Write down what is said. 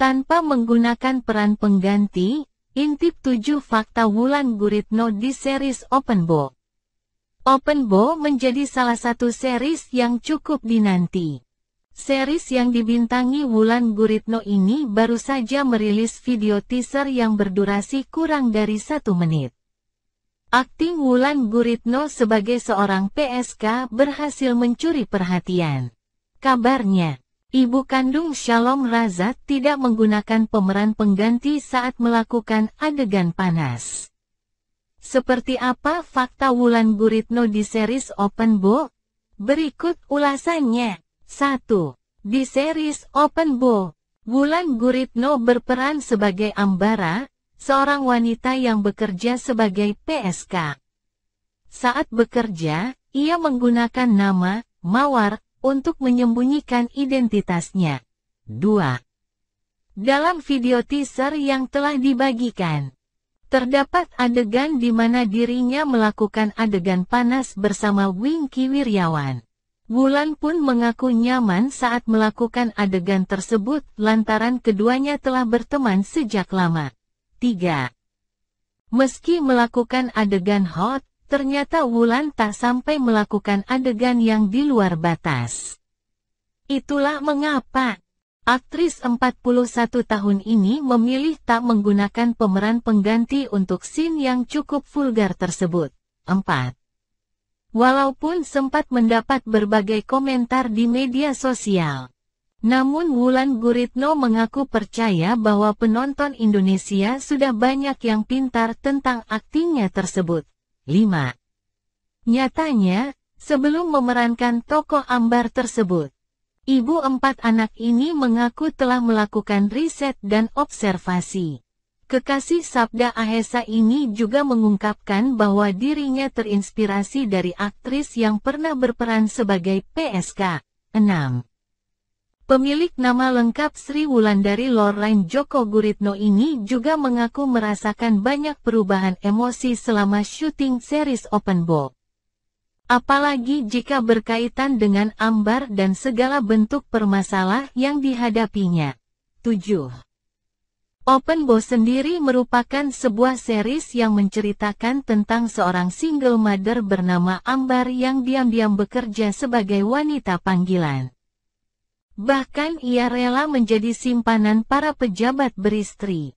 Tanpa menggunakan peran pengganti, intip 7 fakta Wulan Guritno di series Open Bo. Open Bo menjadi salah satu series yang cukup dinanti. Series yang dibintangi Wulan Guritno ini baru saja merilis video teaser yang berdurasi kurang dari satu menit. Akting Wulan Guritno sebagai seorang PSK berhasil mencuri perhatian. Kabarnya, Ibu kandung Shalom Razak tidak menggunakan pemeran pengganti saat melakukan adegan panas. Seperti apa fakta Wulan Guritno di series Open Bo? Berikut ulasannya. 1. Di series Open Bo, Wulan Guritno berperan sebagai Ambara, seorang wanita yang bekerja sebagai PSK. Saat bekerja, ia menggunakan nama Mawar untuk menyembunyikan identitasnya. 2. Dalam video teaser yang telah dibagikan, terdapat adegan di mana dirinya melakukan adegan panas bersama Winky Wiryawan. Wulan pun mengaku nyaman saat melakukan adegan tersebut lantaran keduanya telah berteman sejak lama. 3. Meski melakukan adegan hot, Ternyata Wulan tak sampai melakukan adegan yang di luar batas. Itulah mengapa aktris 41 tahun ini memilih tak menggunakan pemeran pengganti untuk scene yang cukup vulgar tersebut. 4. Walaupun sempat mendapat berbagai komentar di media sosial. Namun Wulan Guritno mengaku percaya bahwa penonton Indonesia sudah banyak yang pintar tentang aktingnya tersebut. 5. Nyatanya, sebelum memerankan tokoh ambar tersebut, ibu empat anak ini mengaku telah melakukan riset dan observasi. Kekasih Sabda Ahesa ini juga mengungkapkan bahwa dirinya terinspirasi dari aktris yang pernah berperan sebagai PSK. 6. Pemilik nama lengkap Sri Wulandari Lorraine Joko Guritno ini juga mengaku merasakan banyak perubahan emosi selama syuting series Open Book. Apalagi jika berkaitan dengan ambar dan segala bentuk permasalah yang dihadapinya. 7. Open Bo sendiri merupakan sebuah series yang menceritakan tentang seorang single mother bernama Ambar yang diam-diam bekerja sebagai wanita panggilan. Bahkan ia rela menjadi simpanan para pejabat beristri.